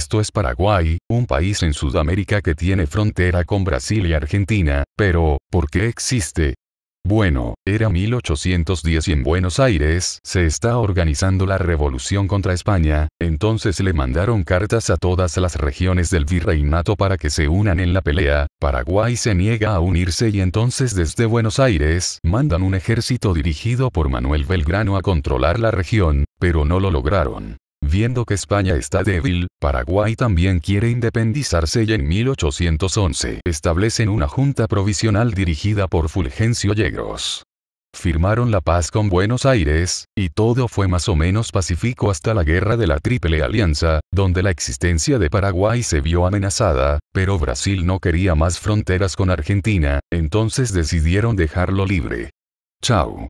Esto es Paraguay, un país en Sudamérica que tiene frontera con Brasil y Argentina, pero, ¿por qué existe? Bueno, era 1810 y en Buenos Aires se está organizando la revolución contra España, entonces le mandaron cartas a todas las regiones del virreinato para que se unan en la pelea, Paraguay se niega a unirse y entonces desde Buenos Aires mandan un ejército dirigido por Manuel Belgrano a controlar la región, pero no lo lograron. Viendo que España está débil, Paraguay también quiere independizarse y en 1811 establecen una junta provisional dirigida por Fulgencio Yegros. Firmaron la paz con Buenos Aires, y todo fue más o menos pacífico hasta la guerra de la Triple Alianza, donde la existencia de Paraguay se vio amenazada, pero Brasil no quería más fronteras con Argentina, entonces decidieron dejarlo libre. Chau.